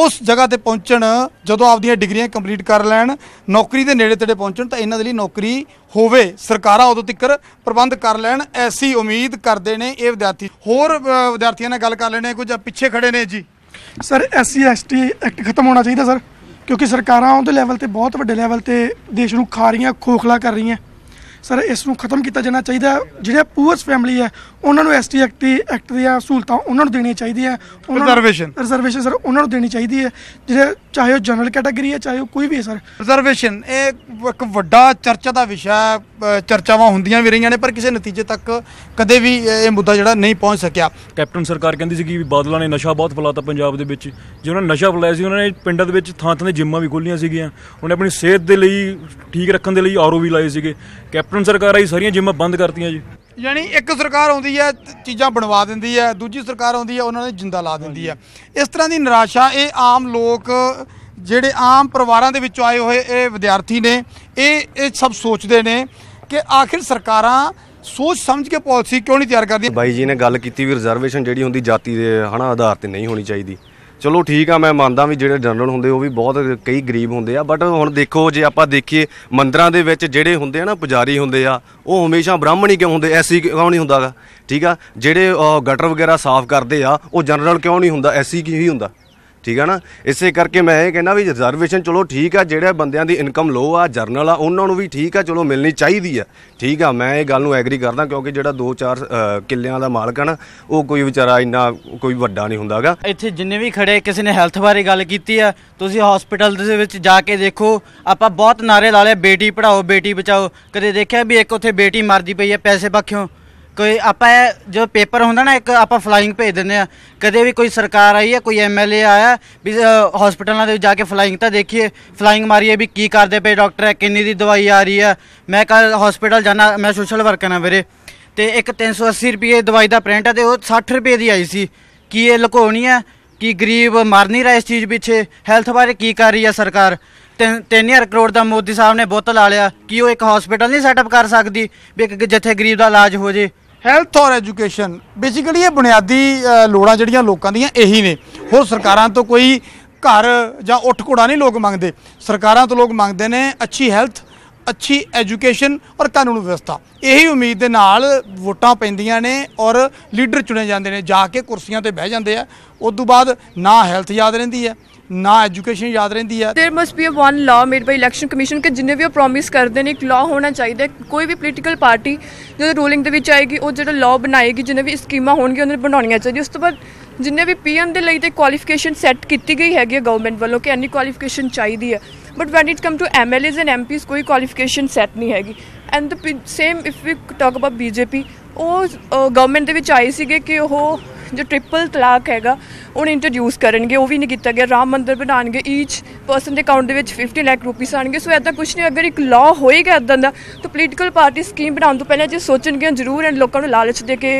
ਉਸ ਜਗ੍ਹਾ ਤੇ ਪਹੁੰਚਣ ਜਦੋਂ ਆਪਦੀਆਂ ਡਿਗਰੀਆਂ ਕੰਪਲੀਟ ਕਰ ਲੈਣ ਨੌਕਰੀ ਦੇ ਨੇੜੇ ਤੇੜੇ ਪਹੁੰਚਣ ਤਾਂ ਇਹਨਾਂ ਦੇ ਲਈ ਨੌਕਰੀ ਹੋਵੇ ਸਰਕਾਰਾਂ ਉਦੋਂ ਤੱਕ ਪ੍ਰਬੰਧ ਕਰ ਲੈਣ ਐਸੀ ਉਮੀਦ ਕਰਦੇ ਨੇ ਇਹ ਵਿਦਿਆਰਥੀ ਹੋਰ ਵਿਦਿਆਰਥੀਆਂ ਨਾਲ ਗੱਲ ਕਰ ਲੈਣੇ ਕੁਝ ਪਿੱਛੇ ਖੜੇ ਨੇ ਜੀ ਸਰ ਐਸਸੀ ਐਸਟੀ ਐਕਟ ਖਤਮ ਹੋਣਾ ਚਾਹੀਦਾ ਸਰ ਕਿਉਂਕਿ ਸਰਕਾਰਾਂ ਉਹਦੇ ਲੈਵਲ ਤੇ ਬਹੁਤ ਵੱਡੇ ਲੈਵਲ ਤੇ ਦੇਸ਼ ਨੂੰ ਖਾ ਰਹੀਆਂ ਖੋਖਲਾ ਕਰ ਰਹੀਆਂ ਸਰ ਇਸ ਨੂੰ ਖਤਮ ਕੀਤਾ ਜਾਣਾ ਚਾਹੀਦਾ ਜਿਹੜੇ ਪੂਅਰਸ ਫੈਮਿਲੀ ਹੈ ਉਹਨਾਂ ਨੂੰ ਐਸਟੀ ਐਕਟ ਦੀ ਐਕਟ ਦੀਆਂ ਸਹੂਲਤਾਂ ਉਹਨਾਂ ਨੂੰ ਦੇਣੀਆਂ ਚਾਹੀਦੀਆਂ ਰਿਜ਼ਰਵੇਸ਼ਨ ਰਿਜ਼ਰਵੇਸ਼ਨ ਸਰ ਉਹਨਾਂ ਨੂੰ ਦੇਣੀ ਚਾਹੀਦੀ ਹੈ ਜਿਹੜੇ ਚਾਹੇ ਉਹ ਜਨਰਲ ਕੈਟਾਗਰੀ ਹੈ ਚਾਹੇ ਉਹ ਕੋਈ ਵੀ ਹੈ ਸਰ ਰਿਜ਼ਰਵੇਸ਼ਨ ਇਹ ਇੱਕ ਵੱਡਾ ਚਰਚਾ ਦਾ ਵਿਸ਼ਾ ਚਰਚਾਵਾਂ ਹੁੰਦੀਆਂ ਵੀ ਰਹੀਆਂ ਨੇ ਪਰ ਕਿਸੇ ਨਤੀਜੇ ਤੱਕ ਕਦੇ ਵੀ ਇਹ ਮੁੱਦਾ ਜਿਹੜਾ ਨਹੀਂ ਪਹੁੰਚ ਸਕਿਆ ਕੈਪਟਨ ਸਰਕਾਰ ਕਹਿੰਦੀ ਸੀ ਕਿ ਬਾਦਲਾਂ ਨੇ ਨਸ਼ਾ ਬਹੁਤ ਫਲਾਤਾ ਪੰਜਾਬ ਦੇ ਵਿੱਚ ਜੇ ਉਹਨਾਂ ਨੇ ਨਸ਼ਾ ਫਲਾਇਆ ਸੀ ਉਹਨਾਂ ਨੇ ਪਿੰਡਾਂ ਦੇ ਵਿੱਚ ਥਾਂ ਥਾਂ ਦੇ ਜਿੰਮਾਂ ਵੀ ਖੋਲੀਆਂ ਸੀਗੀਆਂ ਉਹਨੇ ਆਪਣੀ ਸਿਹਤ ਦੇ ਲਈ ਠੀਕ ਰੱਖਣ ਦੇ ਲਈ ਆਰਓ ਵੀ ਲਾਏ ਸੀਗੇ ਕੈਪਟਨ ਸਰਕਾਰ ਆਈ ਸਾਰੀਆਂ ਜਿੰਮਾਂ ਬੰਦ ਕਰਤੀਆਂ ਜੀ ਯਾਨੀ ਇੱਕ ਸਰਕਾਰ ਆਉਂਦੀ ਹੈ ਚੀਜ਼ਾਂ ਬਣਵਾ ਦਿੰਦੀ ਹੈ ਦੂਜੀ ਸਰਕਾਰ ਆਉਂਦੀ ਹੈ ਉਹਨਾਂ ਨੇ ਜਿੰਦਾ ਲਾ ਦਿੰਦੀ ਹੈ ਇਸ ਤਰ੍ਹਾਂ ਦੀ ਨਿਰਾਸ਼ਾ ਇਹ ਆਮ ਲੋਕ ਜਿਹੜੇ ਆਮ ਪਰਿਵਾਰਾਂ ਦੇ ਵਿੱਚੋਂ ਆਏ ਹੋਏ ਇਹ ਵਿਦਿਆਰਥੀ ਨੇ ਇਹ ਇਹ ਸਭ ਸੋਚਦੇ ਨੇ ਕਿ ਆਖਿਰ ਸਰਕਾਰਾਂ ਸੋਚ ਸਮਝ ਕੇ ਪਾਲਿਸੀ ਕਿਉਂ ਨਹੀਂ ਤਿਆਰ ਕਰਦੀਆਂ ਬਾਈ ਜੀ ਨੇ ਗੱਲ ਕੀਤੀ ਵੀ ਰਿਜ਼ਰਵੇਸ਼ਨ ਜਿਹੜੀ ਹੁੰਦੀ ਜਾਤੀ ਦੇ ਹਨਾ ਆਧਾਰ ਤੇ ਨਹੀਂ ਹੋਣੀ ਚਾਹੀਦੀ ਚਲੋ ਠੀਕ ਆ ਮੈਂ ਮੰਨਦਾ ਵੀ ਜਿਹੜੇ ਜਨਰਲ ਹੁੰਦੇ ਉਹ ਵੀ ਬਹੁਤ ਕਈ ਗਰੀਬ ਹੁੰਦੇ ਆ ਬਟ ਹੁਣ ਦੇਖੋ ਜੇ ਆਪਾਂ ਦੇਖੀਏ ਮੰਦਰਾਂ ਦੇ ਵਿੱਚ ਜਿਹੜੇ ਹੁੰਦੇ ਆ ਨਾ ਪੁਜਾਰੀ ਹੁੰਦੇ ਆ ਉਹ ਹਮੇਸ਼ਾ ਬ੍ਰਾਹਮਣ ਹੀ ਕਿਉਂ ਹੁੰਦੇ ਐਸੀ ਕਿਉਂ ਨਹੀਂ ਹੁੰਦਾਗਾ ਠੀਕ ਆ ਜਿਹੜੇ ਗਟਰ ਵਗੈਰਾ ਸਾਫ਼ ਕਰਦੇ ਆ ਉਹ ਜਨਰਲ ਕਿਉਂ ਨਹੀਂ ਹੁੰਦਾ ਐਸੀ ਕੀ ਹੀ ਹੁੰਦਾ ਠੀਕ ਆ ਨਾ ਇਸੇ ਕਰਕੇ ਮੈਂ ਇਹ ਕਹਿੰਦਾ ਵੀ ਰਿਜ਼ਰਵੇਸ਼ਨ ਚਲੋ ਠੀਕ ਆ ਜਿਹੜੇ ਬੰਦਿਆਂ ਦੀ ਇਨਕਮ ਲੋ ਆ ਜਰਨਲ ਆ ਉਹਨਾਂ ਨੂੰ ਵੀ ਠੀਕ ਆ ਚਲੋ ਮਿਲਣੀ ਚਾਹੀਦੀ ਆ ਠੀਕ ਆ ਮੈਂ ਇਹ ਗੱਲ ਨੂੰ ਐਗਰੀ ਕਰਦਾ ਕਿਉਂਕਿ ਜਿਹੜਾ 2-4 ਕਿੱਲਿਆਂ ਦਾ ਮਾਲਕ ਆ ਨਾ ਉਹ ਕੋਈ ਵਿਚਾਰਾ ਇੰਨਾ ਕੋਈ ਵੱਡਾ ਨਹੀਂ ਹੁੰਦਾਗਾ ਇੱਥੇ ਜਿੰਨੇ ਵੀ ਖੜੇ ਕਿਸੇ ਨੇ ਹੈਲਥ ਬਾਰੇ ਗੱਲ ਕੀਤੀ ਆ ਤੁਸੀਂ ਹਸਪੀਟਲ ਦੇ ਵਿੱਚ ਜਾ ਕੇ ਦੇਖੋ ਆਪਾਂ ਬਹੁਤ ਨਾਰੇ ਲਾ ਲਏ ਬੇਟੀ ਪੜਾਓ ਬੇਟੀ ਬਚਾਓ ਕਦੇ ਦੇਖਿਆ ਵੀ ਇੱਕ ਉੱਥੇ ਬੇਟੀ ਮਰਦੀ ਪਈ ਆ ਪੈਸੇ ਬਖਿਓ ਕੋਈ ਆਪਾਂ ਜੋ ਪੇਪਰ ਹੁੰਦਾ ਨਾ ਇੱਕ ਆਪਾਂ ਫਲਾਈਂਗ ਭੇਜ ਦਿੰਦੇ ਆ ਕਦੇ ਵੀ ਕੋਈ ਸਰਕਾਰ ਆਈ ਹੈ ਕੋਈ ਐਮਐਲਏ ਆਇਆ ਵੀ ਹਸਪੀਟਲਾਂ ਦੇ ਵਿੱਚ ਜਾ ਕੇ ਫਲਾਈਂਗ ਤਾਂ ਦੇਖੀਏ ਫਲਾਈਂਗ ਮਾਰੀਏ ਵੀ ਕੀ ਕਰਦੇ ਪਏ ਡਾਕਟਰ ਕਿੰਨੀ ਦੀ ਦਵਾਈ ਆ ਰਹੀ ਹੈ ਮੈਂ ਕੱਲ ਹਸਪੀਟਲ ਜਾਣਾ ਮੈਂ ਸੋਸ਼ਲ ਵਰਕਰ ਆ ਵੀਰੇ ਤੇ ਇੱਕ 380 ਰੁਪਏ ਦਵਾਈ ਦਾ ਪ੍ਰਿੰਟ ਆ ਤੇ ਉਹ 60 ਰੁਪਏ ਦੀ ਆਈ ਸੀ ਕੀ ਇਹ ਲਕੋਣੀ ਹੈ ਕਿ ਗਰੀਬ ਮਰ ਨਹੀਂ ਰਿਹਾ ਇਸ ਚੀਜ਼ ਪਿੱਛੇ ਹੈਲਥ ਬਾਰੇ ਕੀ ਕਰ ਰਹੀ ਹੈ ਸਰਕਾਰ 3000 ਕਰੋੜ ਦਾ ਮੋਦੀ ਸਾਹਿਬ ਨੇ ਬੋਤਲ ਆ ਲਿਆ ਕੀ ਉਹ ਇੱਕ ਹਸਪੀਟਲ ਨਹੀਂ ਸੈਟਅਪ ਕਰ ਸਕਦੀ ਵੀ ਇੱਕ ਜਿੱਥੇ ਗਰੀਬ ਦਾ ਇਲਾਜ ਹੋ ਜੇ ਹੈਲਥ ਔਰ ਐਜੂਕੇਸ਼ਨ ਬੇਸਿਕਲੀ ਇਹ ਬੁਨਿਆਦੀ ਲੋੜਾਂ ਜਿਹੜੀਆਂ ਲੋਕਾਂ ਦੀਆਂ ਇਹੀ ਨੇ ਹੋਰ ਸਰਕਾਰਾਂ ਤੋਂ ਕੋਈ ਘਰ ਜਾਂ ਉੱਠ ਕੋੜਾ ਨਹੀਂ ਲੋਕ ਮੰਗਦੇ ਸਰਕਾਰਾਂ ਤੋਂ ਲੋਕ ਮੰਗਦੇ ਨੇ ਅੱਛੀ ਹੈਲਥ ਅੱਛੀ ਐਜੂਕੇਸ਼ਨ ਔਰ ਕਾਨੂੰਨ ਵਿਵਸਥਾ ਇਹੀ ਉਮੀਦ ਦੇ ਨਾਲ ਵੋਟਾਂ ਪੈਂਦੀਆਂ ਨੇ ਔਰ ਲੀਡਰ ਚੁਣੇ ਜਾਂਦੇ ਨੇ ਜਾ ਕੇ ਕੁਰਸੀਆਂ ਤੇ ਬਹਿ ਜਾਂਦੇ ਆ ਉਸ ਤੋਂ ਬਾਅਦ ਨਾ ਹੈਲਥ ਯਾਦ ਰਹਿੰਦੀ ਹੈ ਨਾ ਐਜੂਕੇਸ਼ਨ ਯਾਦ ਰਹਿੰਦੀ ਹੈ there must be a one law made by election commission ਕਿ ਜਿੰਨੇ ਵੀ ਉਹ ਪ੍ਰੋਮਿਸ ਕਰਦੇ ਨੇ ਇੱਕ ਲਾਅ ਹੋਣਾ ਚਾਹੀਦਾ ਕੋਈ ਵੀ ਪੋਲੀਟੀਕਲ ਪਾਰਟੀ ਜਦੋਂ ਰੂਲਿੰਗ ਦੇ ਵਿੱਚ ਆਏਗੀ ਉਹ ਜਿਹੜਾ ਲਾਅ ਬਣਾਏਗੀ ਜਿੰਨੇ ਵੀ ਸਕੀਮਾਂ ਹੋਣਗੀਆਂ ਉਹਨਾਂ ਨੂੰ ਬਣਾਉਣੀਆਂ ਚਾਹੀਦੀ ਉਸ ਤੋਂ ਬਾਅਦ ਜਿੰਨੇ ਵੀ ਪੀਐਮ ਦੇ ਲਈ ਤੇ ਕੁਆਲੀਫਿਕੇਸ਼ਨ ਸੈੱਟ ਕੀਤੀ ਗਈ ਹੈਗੀ ਗਵਰਨਮੈਂਟ ਵੱਲੋਂ ਕਿ ਐਨੀ ਕੁਆਲੀਫਿਕੇਸ਼ਨ ਚਾਹੀਦੀ ਹੈ but when it come to MLAs and MPs ਕੋਈ ਕੁਆਲੀਫਿਕੇਸ਼ਨ ਸੈੱਟ ਨਹੀਂ ਹੈਗੀ and the same if we talk about BJP ਉਹ ਗਵਰਨਮੈਂਟ ਦੇ ਵਿੱਚ ਆਏ ਸੀਗੇ ਕਿ ਉਹ ਜੋ ਟ੍ਰਿਪਲ ਤਲਾਕ ਹੈਗਾ ਉਹਨੂੰ ਇੰਟਰੋਡਿਊਸ ਕਰਨਗੇ ਉਹ ਵੀ ਨਹੀਂ ਕੀਤਾ ਗਿਆ ਰਾਮ ਮੰਦਿਰ ਬਣਾਣਗੇ ਈਚ ਪਰਸਨ ਦੇ ਅਕਾਊਂਟ ਦੇ ਵਿੱਚ 50 ਲੱਖ ਰੁਪਏ ਆਣਗੇ ਸੋ ਐਦਾਂ ਕੁਝ ਨਹੀਂ ਅਗਰ ਇੱਕ ਲਾਅ ਹੋਏਗਾ ਐਦਾਂ ਦਾ ਤਾਂ ਪੋਲੀਟੀਕਲ ਪਾਰਟੀ ਸਕੀਮ ਬਣਾਉਣ ਤੋਂ ਪਹਿਲਾਂ ਜੇ ਸੋਚਣਗੇ ਜ਼ਰੂਰ ਐਂਡ ਲੋਕਾਂ ਨੂੰ ਲਾਲਚ ਦੇ ਕੇ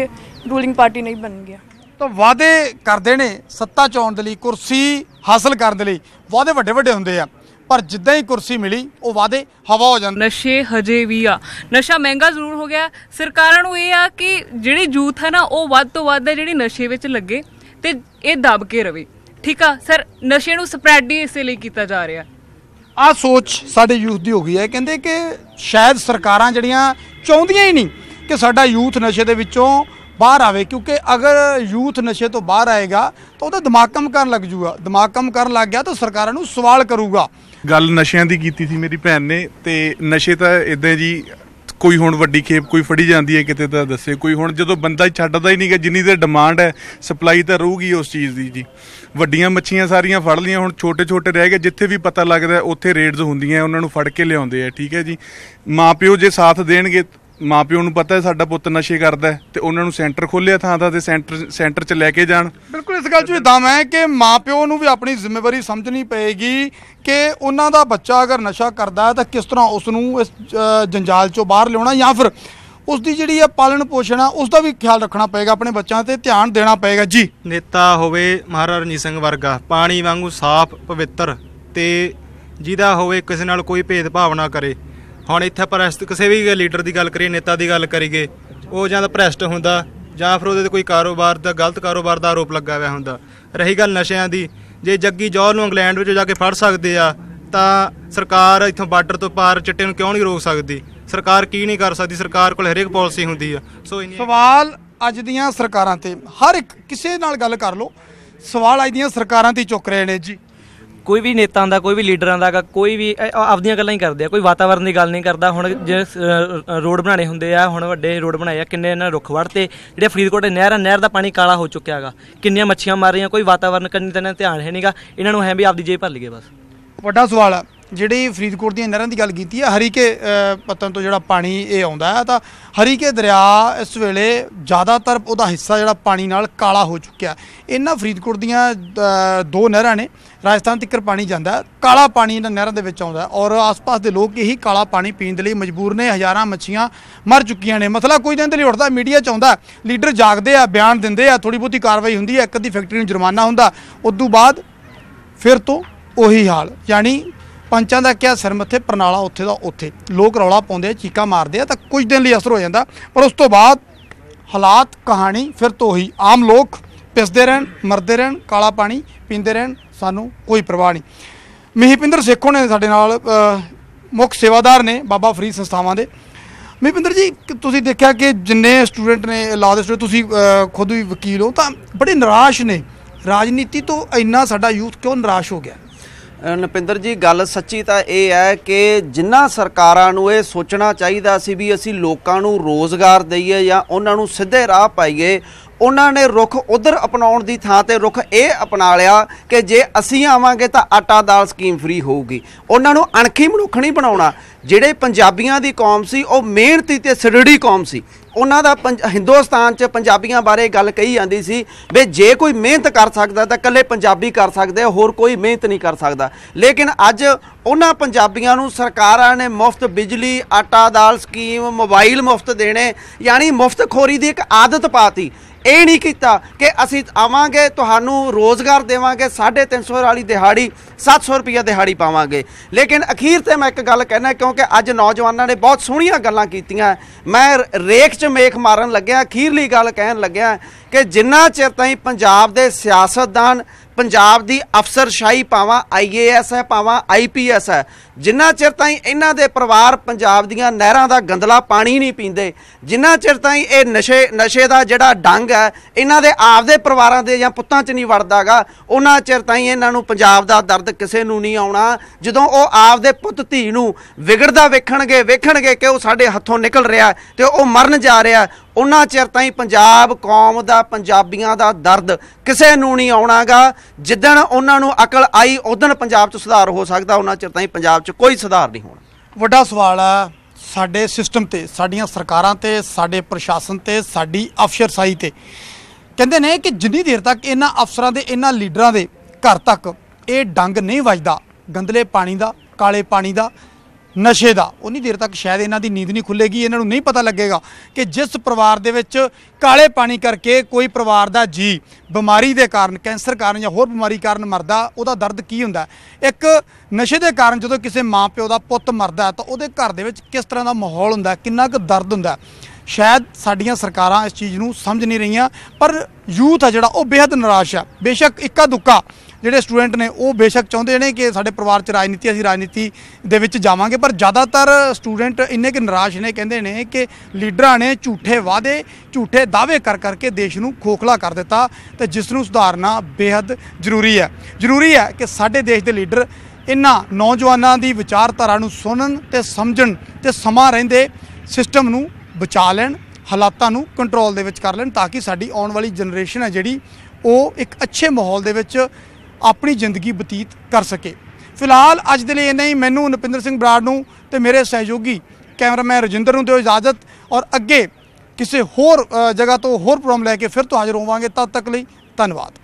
ਰੂਲਿੰਗ ਪਾਰਟੀ ਨਹੀਂ ਬਣ ਗਿਆ ਤਾਂ ਵਾਅਦੇ ਕਰਦੇ ਨੇ ਸੱਤਾ ਚੋਣ ਦੇ ਲਈ ਕੁਰਸੀ ਹਾਸਲ ਕਰਨ ਦੇ ਲਈ ਵਾਅਦੇ ਵੱਡੇ ਵੱਡੇ ਹੁੰਦੇ ਆ ਪਰ ਜਿੱਦਾਂ ਹੀ ਕੁਰਸੀ ਮਿਲੀ ਉਹ ਵਾਦੇ ਹਵਾ ਹੋ ਜਾਂਦੇ ਨਸ਼ੇ ਹਜੇ ਵੀ ਆ ਨਸ਼ਾ ਮਹਿੰਗਾ ਜ਼ਰੂਰ ਹੋ ਗਿਆ ਸਰਕਾਰਾਂ ਨੂੰ ਇਹ ਆ ਕਿ ਜਿਹੜੀ ਯੂਥ ਹੈ ਨਾ ਉਹ ਵੱਧ ਤੋਂ ਵੱਧ ਜਿਹੜੀ ਨਸ਼ੇ ਵਿੱਚ ਲੱਗੇ ਤੇ ਇਹ ਦਬ ਕੇ ਰਵੇ ਠੀਕ ਆ ਸਰ ਨਸ਼ੇ ਨੂੰ ਸਪਰੈਡ ਹੀ ਇਸੇ ਲਈ ਕੀਤਾ ਜਾ ਰਿਹਾ ਆ ਸੋਚ ਸਾਡੇ ਯੂਥ ਦੀ ਹੋ ਗਈ ਹੈ ਕਹਿੰਦੇ ਕਿ ਸ਼ਾਇਦ ਸਰਕਾਰਾਂ ਜਿਹੜੀਆਂ ਚਾਹੁੰਦੀਆਂ ਹੀ ਨਹੀਂ ਕਿ ਸਾਡਾ ਯੂਥ ਨਸ਼ੇ ਦੇ ਵਿੱਚੋਂ ਬਾਹਰ ਆਵੇ ਕਿਉਂਕਿ ਅਗਰ ਯੂਥ ਨਸ਼ੇ ਤੋਂ ਬਾਹਰ ਆਏਗਾ ਤਾਂ ਉਹਦਾ ਦਿਮਾਗ ਕੰਮ ਕਰਨ ਲੱਗ ਜੂਗਾ ਦਿਮਾਗ ਕੰਮ ਕਰਨ ਲੱਗ ਗਿਆ ਤਾਂ ਸਰਕਾਰਾਂ ਨੂੰ ਸਵਾਲ ਕਰੂਗਾ ਗੱਲ ਨਸ਼ਿਆਂ ਦੀ ਕੀਤੀ ਸੀ ਮੇਰੀ ਭੈਣ ਨੇ ਤੇ ਨਸ਼ੇ ਤਾਂ ਇਦਾਂ ਜੀ ਕੋਈ ਹੁਣ ਵੱਡੀ ਖੇਪ ਕੋਈ ਫੜੀ ਜਾਂਦੀ ਹੈ ਕਿਤੇ ਤਾਂ ਦੱਸੇ ਕੋਈ ਹੁਣ ਜਦੋਂ ਬੰਦਾ ਹੀ ਛੱਡਦਾ ਹੀ ਨਹੀਂਗਾ ਜਿੰਨੀ ਦੇ ਡਿਮਾਂਡ ਹੈ ਸਪਲਾਈ ਤਾਂ ਰਹੂਗੀ ਉਸ ਚੀਜ਼ ਦੀ ਜੀ ਵੱਡੀਆਂ ਮੱਛੀਆਂ ਸਾਰੀਆਂ ਫੜ ਲੀਆਂ ਹੁਣ ਛੋਟੇ ਛੋਟੇ ਰਹਿ ਗਏ ਜਿੱਥੇ ਵੀ ਪਤਾ ਲੱਗਦਾ ਉੱਥੇ ਰੇਡਸ ਹੁੰਦੀਆਂ ਉਹਨਾਂ ਨੂੰ ਫੜ ਕੇ ਲਿਆਉਂਦੇ ਆ ਠੀਕ ਹੈ ਜੀ ਮਾਪਿਓ ਜੇ ਸਾਥ ਦੇਣਗੇ ਮਾਪਿਓ ਨੂੰ ਪਤਾ ਹੈ ਸਾਡਾ ਪੁੱਤ ਨਸ਼ੇ ਕਰਦਾ ਹੈ ਤੇ ਉਹਨਾਂ ਨੂੰ ਸੈਂਟਰ ਖੋਲਿਆ ਥਾਂ ਦਾ ਤੇ ਸੈਂਟਰ ਸੈਂਟਰ 'ਚ ਲੈ ਕੇ ਜਾਣ ਬਿਲਕੁਲ ਇਸ ਗੱਲ 'ਚ ਵੀ ਦਮ ਹੈ ਕਿ ਮਾਪਿਓ ਨੂੰ ਵੀ ਆਪਣੀ ਜ਼ਿੰਮੇਵਾਰੀ ਸਮਝਣੀ ਪਏਗੀ ਕਿ ਉਹਨਾਂ ਦਾ ਬੱਚਾ ਅਗਰ ਨਸ਼ਾ ਕਰਦਾ ਹੈ ਤਾਂ ਕਿਸ ਤਰ੍ਹਾਂ ਉਸ ਨੂੰ ਇਸ ਜੰਜਾਲ 'ਚੋਂ ਬਾਹਰ ਲਿਆਉਣਾ ਜਾਂ ਫਿਰ ਉਸ ਦੀ ਜਿਹੜੀ ਹੈ ਪਾਲਣ ਪੋਸ਼ਣ ਆ ਉਸ ਦਾ ਵੀ ਖਿਆਲ ਰੱਖਣਾ ਪਏਗਾ ਆਪਣੇ ਬੱਚਿਆਂ ਤੇ ਧਿਆਨ ਦੇਣਾ ਪਏਗਾ ਜੀ ਨੇਤਾ ਹੋਵੇ ਮਹਾਰਾਜ ਰਣਜੀਤ ਸਿੰਘ ਵਰਗਾ ਪਾਣੀ ਵਾਂਗੂ ਸਾਫ਼ ਪਵਿੱਤਰ ਤੇ ਜਿਹਦਾ ਹੋਵੇ ਕਿਸੇ ਨਾਲ ਕੋਈ ਭੇਦਭਾਵ ਨਾ ਕਰੇ ਹੁਣ ਇੱਥੇ ਪ੍ਰੈਸ ਕਿਸੇ ਵੀ ਲੀਡਰ ਦੀ ਗੱਲ ਕਰੀਏ ਨੇਤਾ ਦੀ ਗੱਲ ਕਰੀਏ ਉਹ ਜਾਂ ਤਾਂ ਪ੍ਰੈਸਟ ਹੁੰਦਾ ਜਾਂ ਫਿਰ ਉਹਦੇ ਤੇ ਕੋਈ ਕਾਰੋਬਾਰ ਦਾ ਗਲਤ ਕਾਰੋਬਾਰ ਦਾ ਆਰੋਪ ਲੱਗਾ ਹੋਇਆ ਹੁੰਦਾ ਰਹੀ ਗੱਲ ਨਸ਼ਿਆਂ ਦੀ ਜੇ ਜੱਗੀ ਜੌਹਰ ਨੂੰ ਇੰਗਲੈਂਡ ਵਿੱਚ ਜਾ ਕੇ ਫੜ ਸਕਦੇ ਆ ਤਾਂ ਸਰਕਾਰ ਇੱਥੋਂ ਬਾਰਡਰ ਤੋਂ ਪਾਰ ਚਿੱਟੇ ਨੂੰ ਕਿਉਂ ਨਹੀਂ ਰੋਕ ਸਕਦੀ ਸਰਕਾਰ ਕੀ ਨਹੀਂ ਕਰ ਸਕਦੀ ਸਰਕਾਰ ਕੋਲ ਹਰੇਕ ਪਾਲਿਸੀ ਹੁੰਦੀ ਆ ਸੋ ਸਵਾਲ ਅੱਜ ਦੀਆਂ ਸਰਕਾਰਾਂ ਤੇ ਹਰ ਇੱਕ ਕਿਸੇ ਨਾਲ ਗੱਲ ਕਰ ਲਓ ਸਵਾਲ ਅੱਜ ਦੀਆਂ ਸਰਕਾਰਾਂ ਤੇ ਚੁੱਕ ਰਹੇ ਨੇ ਜੀ ਕੋਈ ਵੀ ਨੇਤਾਾਂ ਦਾ ਕੋਈ ਵੀ ਲੀਡਰਾਂ ਦਾ ਕੋਈ ਵੀ ਆਪਣੀਆਂ ਆਪਦੀਆਂ ਗੱਲਾਂ ਹੀ ਕਰਦੇ ਆ ਕੋਈ ਵਾਤਾਵਰਨ ਦੀ ਗੱਲ ਨਹੀਂ ਕਰਦਾ ਹੁਣ ਜੇ ਰੋਡ ਬਣਾਣੇ ਹੁੰਦੇ ਆ ਹੁਣ ਵੱਡੇ ਰੋਡ ਬਣਾਏ ਆ ਕਿੰਨੇ ਇਹਨਾਂ ਰੁੱਖ ਵੜਤੇ ਜਿਹੜੇ ਫਰੀਦਕੋਟ ਦੇ ਨਹਿਰ ਆ ਨਹਿਰ ਦਾ ਪਾਣੀ ਕਾਲਾ ਹੋ ਚੁੱਕਿਆ ਹੈਗਾ ਕਿੰਨੀਆਂ ਮੱਛੀਆਂ ਮਾਰ ਰਹੀਆਂ ਕੋਈ ਵਾਤਾਵਰਨ ਕੰਨੀ ਤਾਂ ਧਿਆਨ ਹੈ ਨਹੀਂਗਾ ਇਹਨਾਂ ਨੂੰ ਹੈ ਵੀ ਆਪਦੀ ਜੇਬ ਭਰ ਲਈਏ ਬਸ ਵੱਡਾ ਸਵਾਲ ਆ ਜਿਹੜੀ ਫਰੀਦਕੋਟ ਦੀਆਂ ਨਹਿਰਾਂ ਦੀ ਗੱਲ ਕੀਤੀ ਹੈ ਹਰੀਕੇ ਪਤਨ ਤੋਂ ਜਿਹੜਾ ਪਾਣੀ ਇਹ ਆਉਂਦਾ ਹੈ ਤਾਂ ਹਰੀਕੇ ਦਰਿਆ ਇਸ ਵੇਲੇ ਜ਼ਿਆਦਾਤਰ ਉਹਦਾ ਹਿੱਸਾ ਜਿਹੜਾ ਪਾਣੀ ਨਾਲ ਕਾਲਾ ਹੋ ਚੁੱਕਿਆ ਇਹਨਾਂ ਫਰੀਦਕੋਟ ਦੀਆਂ ਦੋ ਨਹਿਰਾਂ ਨੇ ਰਾਜਸਥਾਨ ਤੱਕ ਪਾਣੀ ਜਾਂਦਾ ਕਾਲਾ ਪਾਣੀ ਇਹਨਾਂ ਨਹਿਰਾਂ ਦੇ ਵਿੱਚ ਆਉਂਦਾ ਔਰ ਆਸ-ਪਾਸ ਦੇ ਲੋਕ ਇਹੀ ਕਾਲਾ ਪਾਣੀ ਪੀਣ ਦੇ ਲਈ ਮਜਬੂਰ ਨੇ ਹਜ਼ਾਰਾਂ ਮੱਛੀਆਂ ਮਰ ਚੁੱਕੀਆਂ ਨੇ ਮਸਲਾ ਕੋਈ ਦਿਨ ਦੇ ਲਈ ਉੱਠਦਾ ਮੀਡੀਆ ਆਉਂਦਾ ਲੀਡਰ ਜਾਗਦੇ ਆ ਬਿਆਨ ਦਿੰਦੇ ਆ ਥੋੜੀ ਬੋਤੀ ਕਾਰਵਾਈ ਹੁੰਦੀ ਹੈ ਇੱਕ ਅੱਧੀ ਫੈਕਟਰੀ ਨੂੰ ਜੁਰਮਾਨਾ ਹੁੰਦਾ ਉਸ ਤੋਂ ਬਾਅਦ ਫਿਰ ਤੋਂ ਉਹੀ ਹਾਲ ਯਾਨੀ ਸਰਪੰਚਾਂ ਦਾ ਕਿਹਾ ਸਿਰ ਮੱਥੇ ਪਰਨਾਲਾ ਉੱਥੇ ਦਾ ਉੱਥੇ ਲੋਕ ਰੌਲਾ ਪਾਉਂਦੇ ਆ ਚੀਕਾਂ ਮਾਰਦੇ ਆ ਤਾਂ ਕੁਝ ਦਿਨ ਲਈ ਅਸਰ ਹੋ ਜਾਂਦਾ ਪਰ ਉਸ ਤੋਂ ਬਾਅਦ ਹਾਲਾਤ ਕਹਾਣੀ ਫਿਰ ਤੋਂ ਹੀ ਆਮ ਲੋਕ ਪਿਸਦੇ ਰਹਿਣ ਮਰਦੇ ਰਹਿਣ ਕਾਲਾ ਪਾਣੀ ਪੀਂਦੇ ਰਹਿਣ ਸਾਨੂੰ ਕੋਈ ਪਰਵਾਹ ਨਹੀਂ ਮਹੀਪਿੰਦਰ ਸੇਖੋਂ ਨੇ ਸਾਡੇ ਨਾਲ ਮੁੱਖ ਸੇਵਾਦਾਰ ਨੇ ਬਾਬਾ ਫਰੀ ਸੰਸਥਾਵਾਂ ਦੇ ਮਹੀਪਿੰਦਰ ਜੀ ਤੁਸੀਂ ਦੇਖਿਆ ਕਿ ਜਿੰਨੇ ਸਟੂਡੈਂਟ ਨੇ ਲਾ ਦੇ ਤੁਸੀਂ ਖੁਦ ਵੀ ਵਕੀਲ ਹੋ ਤਾਂ ਬੜੇ ਨਿਰਾਸ਼ ਨੇ ਰਾਜਨੀਤੀ ਤੋਂ ਇੰਨਾ ਸਾਡਾ ਯੂਥ ਕਿਉਂ ਨਿਰਾਸ਼ ਹੋ ਗਿਆ ਨਪਿੰਦਰ ਜੀ ਗੱਲ ਸੱਚੀ ਤਾਂ ਇਹ ਹੈ ਕਿ ਜਿੰਨਾ ਸਰਕਾਰਾਂ ਨੂੰ ਇਹ ਸੋਚਣਾ ਚਾਹੀਦਾ ਸੀ ਵੀ ਅਸੀਂ ਲੋਕਾਂ ਨੂੰ ਰੋਜ਼ਗਾਰ ਦਈਏ ਜਾਂ ਉਹਨਾਂ ਨੂੰ ਸਿੱਧੇ ਰਾਹ ਪਾਈਏ ਉਹਨਾਂ ਨੇ ਰੁਖ ਉਧਰ ਅਪਣਾਉਣ ਦੀ ਥਾਂ ਤੇ ਰੁਖ ਇਹ ਅਪਣਾ ਲਿਆ ਕਿ ਜੇ ਅਸੀਂ ਆਵਾਂਗੇ ਤਾਂ ਆਟਾ ਦਾਲ ਸਕੀਮ ਫ੍ਰੀ ਹੋਊਗੀ ਉਹਨਾਂ ਨੂੰ ਅਣਖੀ ਮਨੁੱਖ ਨਹੀਂ ਬਣਾਉਣਾ ਜਿਹੜੇ ਪੰਜਾਬੀਆਂ ਦੀ ਕੌਮ ਸੀ ਉਹ ਮਿਹਨਤੀ ਤੇ ਸਿਰੜੀ ਕੌਮ ਸੀ ਉਹਨਾਂ ਦਾ ਹਿੰਦੁਸਤਾਨ 'ਚ ਪੰਜਾਬੀਆਂ ਬਾਰੇ ਗੱਲ ਕਹੀ ਜਾਂਦੀ ਸੀ ਵੀ ਜੇ ਕੋਈ ਮਿਹਨਤ ਕਰ ਸਕਦਾ ਤਾਂ ਇਕੱਲੇ ਪੰਜਾਬੀ ਕਰ ਸਕਦੇ ਹੋਰ ਕੋਈ ਮਿਹਨਤ ਨਹੀਂ ਕਰ ਸਕਦਾ ਲੇਕਿਨ ਅੱਜ ਉਹਨਾਂ ਪੰਜਾਬੀਆਂ ਨੂੰ ਸਰਕਾਰਾਂ ਨੇ ਮੁਫਤ ਬਿਜਲੀ ਆਟਾ ਦਾਲ ਸਕੀਮ ਮੋਬਾਈਲ ਮੁਫਤ ਦੇਣੇ ਯਾਨੀ ਮੁਫਤ ਖੋਰੀ ਦੀ ਇੱਕ ਆਦਤ ਪਾਤੀ ਇਹ ਨਹੀਂ ਕੀਤਾ ਕਿ ਅਸੀਂ ਆਵਾਂਗੇ ਤੁਹਾਨੂੰ ਰੋਜ਼ਗਾਰ ਦੇਵਾਂਗੇ 350 ਵਾਲੀ ਦਿਹਾੜੀ 700 ਰੁਪਏ ਦਿਹਾੜੀ ਪਾਵਾਂਗੇ ਲੇਕਿਨ ਅਖੀਰ ਤੇ ਮੈਂ ਇੱਕ ਗੱਲ ਕਹਿਣਾ ਕਿਉਂਕਿ ਅੱਜ ਨੌਜਵਾਨਾਂ ਨੇ ਬਹੁਤ ਸੋਹਣੀਆਂ ਗੱਲਾਂ ਕੀਤੀਆਂ ਮੈਂ ਰੇਖ 'ਚ ਮੇਖ ਮਾਰਨ ਲੱਗਿਆ ਅਖੀਰਲੀ ਗੱਲ ਕਹਿਣ ਲੱਗਿਆ ਕਿ ਜਿੰਨਾ ਚਿਰ ਤਾਈਂ ਪੰਜਾਬ ਦੇ ਸਿਆਸਤਦਾਨ ਪੰਜਾਬ ਦੀ ਅਫਸਰਸ਼ਾਹੀ ਪਾਵਾਂ ਆਈਏਐਸ ਹੈ ਪਾਵਾਂ ਆਈਪੀਐਸ ਹੈ ਜਿੰਨਾ ਚਿਰ ਤਾਈਂ ਇਹਨਾਂ ਦੇ ਪਰਿਵਾਰ ਪੰਜਾਬ ਦੀਆਂ ਨਹਿਰਾਂ ਦਾ ਗੰਦਲਾ ਪਾਣੀ ਨਹੀਂ ਪੀਂਦੇ ਜਿੰਨਾ ਚਿਰ ਤਾਈਂ ਇਹ ਨਸ਼ੇ ਨਸ਼ੇ ਦਾ ਜਿਹੜਾ ਡੰਗ ਹੈ ਇਹਨਾਂ ਦੇ ਆਪਦੇ ਪਰਿਵਾਰਾਂ ਦੇ ਜਾਂ ਪੁੱਤਾਂ 'ਚ ਨਹੀਂ ਵੜਦਾਗਾ ਉਹਨਾਂ ਚਿਰ ਤਾਈਂ ਇਹਨਾਂ ਨੂੰ ਪੰਜਾਬ ਦਾ ਦਰਦ ਕਿਸੇ ਨੂੰ ਨਹੀਂ ਆਉਣਾ ਜਦੋਂ ਉਹ ਆਪਦੇ ਪੁੱਤ ਧੀ ਨੂੰ ਵਿਗੜਦਾ ਵੇਖਣਗੇ ਵੇਖਣਗੇ ਕਿ ਉਹ ਸਾਡੇ ਹੱਥੋਂ ਨਿਕਲ ਰਿਹਾ ਤੇ ਉਹ ਮਰਨ ਜਾ ਰਿਹਾ ਉਹਨਾਂ ਚਿਰ ਤਾਈਂ ਪੰਜਾਬ ਕੌਮ ਦਾ ਪੰਜਾਬੀਆਂ ਦਾ ਦਰਦ ਕਿਸੇ ਨੂੰ ਨਹੀਂ ਆਉਣਾਗਾ ਜਿੱਦਣ ਉਹਨਾਂ ਨੂੰ ਅਕਲ ਆਈ ਉਦੋਂ ਪੰਜਾਬ 'ਚ ਸੁਧਾਰ ਹੋ ਸਕਦਾ ਉਹਨਾਂ ਚਿਰ ਤਾਈਂ ਪੰਜਾਬ 'ਚ ਕੋਈ ਸੁਧਾਰ ਨਹੀਂ ਹੋਣਾ ਵੱਡਾ ਸਵਾਲ ਆ ਸਾਡੇ ਸਿਸਟਮ ਤੇ ਸਾਡੀਆਂ ਸਰਕਾਰਾਂ ਤੇ ਸਾਡੇ ਪ੍ਰਸ਼ਾਸਨ ਤੇ ਸਾਡੀ ਅਫਸਰਸਾਈ ਤੇ ਕਹਿੰਦੇ ਨੇ ਕਿ ਜਿੰਨੀ ਦੇਰ ਤੱਕ ਇਹਨਾਂ ਅਫਸਰਾਂ ਦੇ ਇਹਨਾਂ ਲੀਡਰਾਂ ਦੇ ਘਰ ਤੱਕ ਇਹ ਡੰਗ ਨਹੀਂ ਵੱਜਦਾ ਗੰਦਲੇ ਪਾਣੀ ਦਾ ਕਾਲੇ ਪਾਣੀ ਦਾ ਨਸ਼ੇ ਦਾ ਉਨੀ ਦੇਰ ਤੱਕ ਸ਼ਾਇਦ ਇਹਨਾਂ ਦੀ ਨੀਂਦ ਨਹੀਂ ਖੁੱਲੇਗੀ ਇਹਨਾਂ ਨੂੰ ਨਹੀਂ ਪਤਾ ਲੱਗੇਗਾ ਕਿ ਜਿਸ ਪਰਿਵਾਰ ਦੇ ਵਿੱਚ ਕਾਲੇ ਪਾਣੀ ਕਰਕੇ ਕੋਈ ਪਰਿਵਾਰ ਦਾ ਜੀ ਬਿਮਾਰੀ ਦੇ ਕਾਰਨ ਕੈਂਸਰ ਕਾਰਨ ਜਾਂ ਹੋਰ ਬਿਮਾਰੀ ਕਾਰਨ ਮਰਦਾ ਉਹਦਾ ਦਰਦ ਕੀ ਹੁੰਦਾ ਇੱਕ ਨਸ਼ੇ ਦੇ ਕਾਰਨ ਜਦੋਂ ਕਿਸੇ ਮਾਂ ਪਿਓ ਦਾ ਪੁੱਤ ਮਰਦਾ ਤਾਂ ਉਹਦੇ ਘਰ ਦੇ ਵਿੱਚ ਕਿਸ ਤਰ੍ਹਾਂ ਦਾ ਮਾਹੌਲ ਹੁੰਦਾ ਕਿੰਨਾ ਕੁ ਦਰਦ ਹੁੰਦਾ ਸ਼ਾਇਦ ਸਾਡੀਆਂ ਸਰਕਾਰਾਂ ਇਸ ਚੀਜ਼ ਨੂੰ ਸਮਝ ਨਹੀਂ ਰਹੀਆਂ ਪਰ ਯੂਥ ਆ ਜਿਹੜਾ ਉਹ ਬੇहद ਨਿਰਾਸ਼ ਆ ਬੇਸ਼ੱਕ ਇੱਕਾ ਦੁੱਕਾ ਜਿਹੜੇ ਸਟੂਡੈਂਟ ਨੇ ਉਹ ਬੇਸ਼ੱਕ ਚਾਹੁੰਦੇ ਨੇ ਕਿ ਸਾਡੇ ਪਰਿਵਾਰ 'ਚ ਰਾਜਨੀਤੀ ਅਸੀਂ ਰਾਜਨੀਤੀ ਦੇ ਵਿੱਚ ਜਾਵਾਂਗੇ ਪਰ ਜ਼ਿਆਦਾਤਰ ਸਟੂਡੈਂਟ ਇੰਨੇ ਕਿ ਨਿਰਾਸ਼ ਨੇ ਕਹਿੰਦੇ ਨੇ ਕਿ ਲੀਡਰਾਂ ਨੇ ਝੂਠੇ ਵਾਅਦੇ ਝੂਠੇ ਦਾਅਵੇ ਕਰ ਕਰਕੇ ਦੇਸ਼ ਨੂੰ ਖੋਖਲਾ ਕਰ ਦਿੱਤਾ ਤੇ ਜਿਸ ਨੂੰ ਸੁਧਾਰਨਾ ਬੇहद ਜ਼ਰੂਰੀ ਹੈ ਜ਼ਰੂਰੀ ਹੈ ਕਿ ਸਾਡੇ ਦੇਸ਼ ਦੇ ਲੀਡਰ ਇਨ੍ਹਾਂ ਨੌਜਵਾਨਾਂ ਦੀ ਵਿਚਾਰਧਾਰਾ ਨੂੰ ਸੁਣਨ ਤੇ ਸਮਝਣ ਤੇ ਸਮਾਂ ਰਹਿੰਦੇ ਸਿਸਟਮ ਨੂੰ ਬਚਾ ਲੈਣ ਹਾਲਾਤਾਂ ਨੂੰ ਕੰਟਰੋਲ ਦੇ ਵਿੱਚ ਕਰ ਲੈਣ ਤਾਂ ਕਿ ਸਾਡੀ ਆਉਣ ਵਾਲੀ ਜਨਰੇਸ਼ਨ ਹੈ ਜਿਹੜੀ ਉਹ ਇੱਕ ਅੱਛੇ ਮਾਹੌਲ ਦੇ ਵਿੱਚ ਆਪਣੀ ਜ਼ਿੰਦਗੀ ਬਤੀਤ ਕਰ ਸਕੇ ਫਿਲਹਾਲ ਅੱਜ ਦੇ ਲਈ ਇੰਨਾ ਹੀ ਮੈਨੂੰ ਨਪਿੰਦਰ ਸਿੰਘ ਬਰਾੜ ਨੂੰ ਤੇ ਮੇਰੇ ਸਹਿਯੋਗੀ ਕੈਮਰਾਮੈਨ ਰਜਿੰਦਰ ਨੂੰ ਦਿਓ ਇਜਾਜ਼ਤ ਔਰ ਅੱਗੇ ਕਿਸੇ ਹੋਰ ਜਗ੍ਹਾ ਤੋਂ ਹੋਰ ਪ੍ਰੋਗਰਾਮ ਲੈ ਕੇ ਫਿਰ ਤੋਂ ਹਾਜ਼ਰ ਹੋਵਾਂਗੇ ਤਦ ਤੱਕ ਲਈ ਧੰਨਵਾਦ